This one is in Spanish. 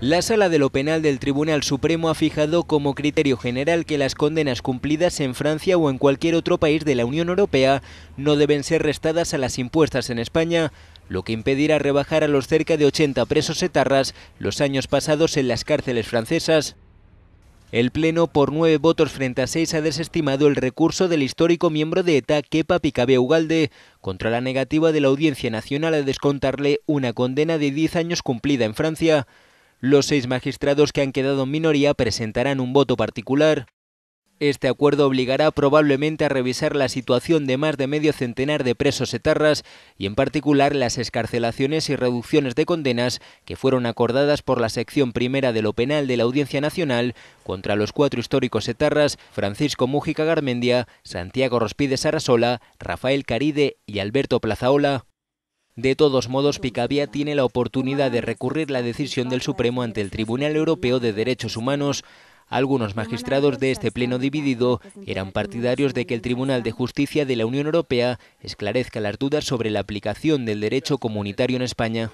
La sala de lo penal del Tribunal Supremo ha fijado como criterio general que las condenas cumplidas en Francia o en cualquier otro país de la Unión Europea no deben ser restadas a las impuestas en España, lo que impedirá rebajar a los cerca de 80 presos etarras los años pasados en las cárceles francesas. El Pleno, por nueve votos frente a seis, ha desestimado el recurso del histórico miembro de ETA, Kepa Picabe Ugalde, contra la negativa de la Audiencia Nacional a descontarle una condena de 10 años cumplida en Francia. Los seis magistrados que han quedado en minoría presentarán un voto particular. Este acuerdo obligará probablemente a revisar la situación de más de medio centenar de presos etarras y en particular las escarcelaciones y reducciones de condenas que fueron acordadas por la sección primera de lo penal de la Audiencia Nacional contra los cuatro históricos etarras Francisco Mújica Garmendia, Santiago Rospide Sarasola, Rafael Caride y Alberto Plazaola. De todos modos, Picabia tiene la oportunidad de recurrir la decisión del Supremo ante el Tribunal Europeo de Derechos Humanos. Algunos magistrados de este pleno dividido eran partidarios de que el Tribunal de Justicia de la Unión Europea esclarezca las dudas sobre la aplicación del derecho comunitario en España.